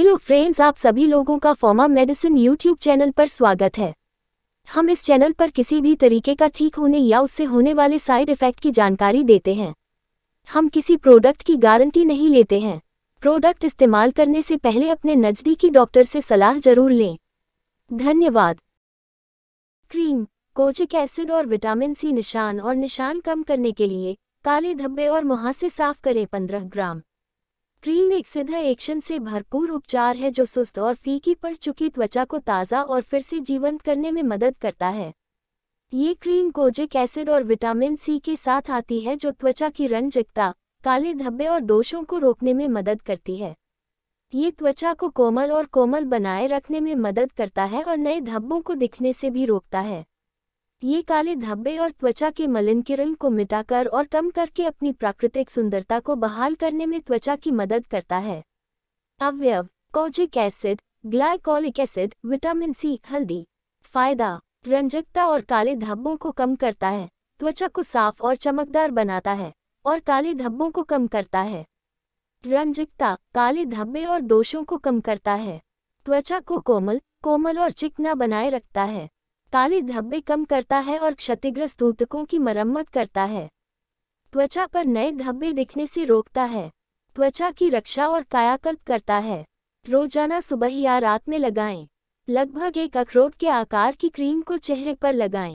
Hello friends आप सभी लोगों का फॉर्मा मेडिसिन यूट्यूब चैनल पर स्वागत है हम इस चैनल पर किसी भी तरीके का ठीक होने या उससे होने वाले साइड इफेक्ट की जानकारी देते हैं हम किसी प्रोडक्ट की गारंटी नहीं लेते हैं प्रोडक्ट इस्तेमाल करने से पहले अपने नज़दीकी डॉक्टर से सलाह जरूर लें धन्यवाद क्रीम कोचिक एसिड और विटामिन सी निशान और निशान कम करने के लिए काले धब्बे और मुहासे साफ करें पंद्रह ग्राम क्रीम एक सिद्ध एक्शन से भरपूर उपचार है जो सुस्त और फीकी पड़ चुकी त्वचा को ताज़ा और फिर से जीवंत करने में मदद करता है ये क्रीम कोजिक एसिड और विटामिन सी के साथ आती है जो त्वचा की रंजकता काले धब्बे और दोषों को रोकने में मदद करती है ये त्वचा को कोमल और कोमल बनाए रखने में मदद करता है और नए धब्बों को दिखने से भी रोकता है ये काले धब्बे और त्वचा के मलिन किरण को मिटाकर और कम करके अपनी प्राकृतिक सुंदरता को बहाल करने में त्वचा की मदद करता है अवयव kojic acid glycolic acid vitamin C हल्दी फायदा रंजकता और काले धब्बों को कम करता है त्वचा को साफ और चमकदार बनाता है और काले धब्बों को कम करता है रंजकता काले धब्बे और दोषों को कम करता है त्वचा को कोमल कोमल और चिकना बनाए रखता है काले धब्बे कम करता है और क्षतिग्रस्त ऊतकों की मरम्मत करता है त्वचा पर नए धब्बे दिखने से रोकता है त्वचा की रक्षा और कायाकल्प करता है रोजाना सुबह या रात में लगाएं। लगभग एक अखरोट के आकार की क्रीम को चेहरे पर लगाएं।